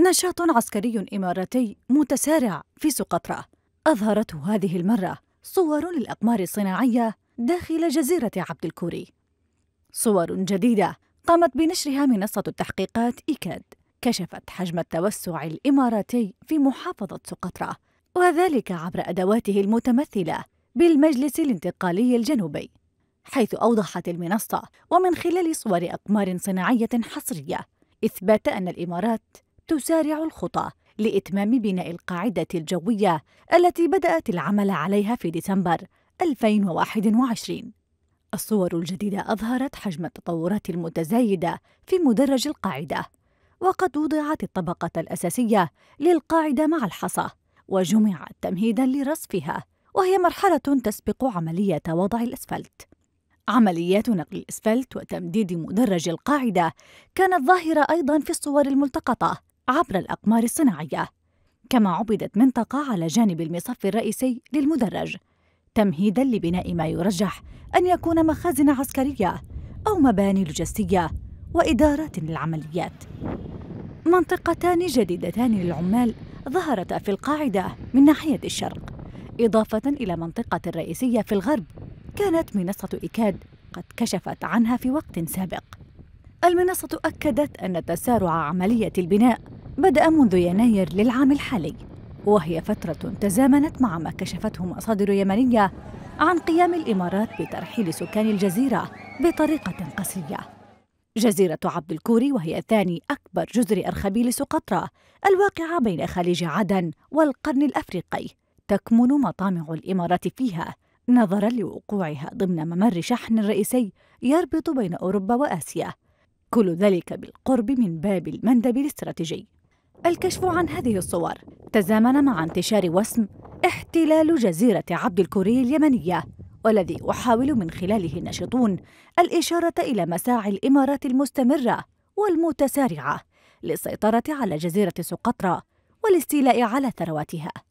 نشاط عسكري إماراتي متسارع في سقطرى أظهرته هذه المرة صور للأقمار الصناعية داخل جزيرة عبد الكوري صور جديدة قامت بنشرها منصة التحقيقات إيكاد كشفت حجم التوسع الإماراتي في محافظة سقطرى وذلك عبر أدواته المتمثلة بالمجلس الانتقالي الجنوبي حيث أوضحت المنصة ومن خلال صور أقمار صناعية حصرية إثبات أن الإمارات تسارع الخطى لإتمام بناء القاعدة الجوية التي بدأت العمل عليها في ديسمبر 2021 الصور الجديدة أظهرت حجم التطورات المتزايدة في مدرج القاعدة وقد وضعت الطبقة الأساسية للقاعدة مع الحصى وجمعت تمهيدا لرصفها وهي مرحلة تسبق عملية وضع الأسفلت عمليات نقل الأسفلت وتمديد مدرج القاعدة كانت ظاهرة أيضا في الصور الملتقطة عبر الأقمار الصناعية كما عُبدت منطقة على جانب المصف الرئيسي للمدرج تمهيداً لبناء ما يرجح أن يكون مخازن عسكرية أو مباني لوجستية وإدارات للعمليات منطقتان جديدتان للعمال ظهرتا في القاعدة من ناحية الشرق إضافة إلى منطقة رئيسية في الغرب كانت منصة إكاد قد كشفت عنها في وقت سابق المنصة أكدت أن تسارع عملية البناء بدأ منذ يناير للعام الحالي وهي فترة تزامنت مع ما كشفته مصادر يمنية عن قيام الإمارات بترحيل سكان الجزيرة بطريقة قسرية جزيرة عبد الكوري وهي ثاني أكبر جزر أرخبيل سقطرى الواقعة بين خليج عدن والقرن الأفريقي تكمن مطامع الإمارات فيها نظرا لوقوعها ضمن ممر شحن رئيسي يربط بين أوروبا وآسيا كل ذلك بالقرب من باب المندب الاستراتيجي الكشف عن هذه الصور تزامن مع انتشار وسم احتلال جزيرة عبد الكوري اليمنية والذي يحاول من خلاله الناشطون الإشارة إلى مساعي الإمارات المستمرة والمتسارعة للسيطرة على جزيرة سقطرى والاستيلاء على ثرواتها